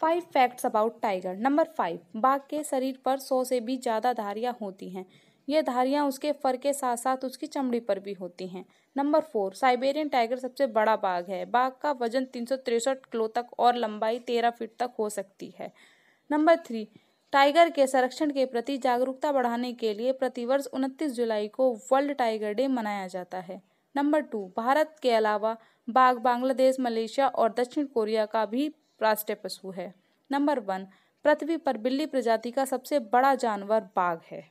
five facts about tiger number five बाघ के शरीर पर सौ से भी ज़्यादा धारियाँ होती हैं ये धारियाँ उसके फर के साथ साथ उसकी चमड़ी पर भी होती हैं नंबर फोर साइबेरियन टाइगर सबसे बड़ा बाघ है बाघ का वजन तीन सौ तिरसठ किलो तक और लंबाई तेरह फीट तक हो सकती है नंबर थ्री टाइगर के संरक्षण के प्रति जागरूकता बढ़ाने के लिए प्रतिवर्ष उनतीस जुलाई को वर्ल्ड टाइगर डे मनाया जाता है नंबर टू भारत के अलावा बाघ बांग्लादेश मलेशिया और दक्षिण कोरिया का भी राष्ट्रीय पशु है नंबर वन पृथ्वी पर बिल्ली प्रजाति का सबसे बड़ा जानवर बाघ है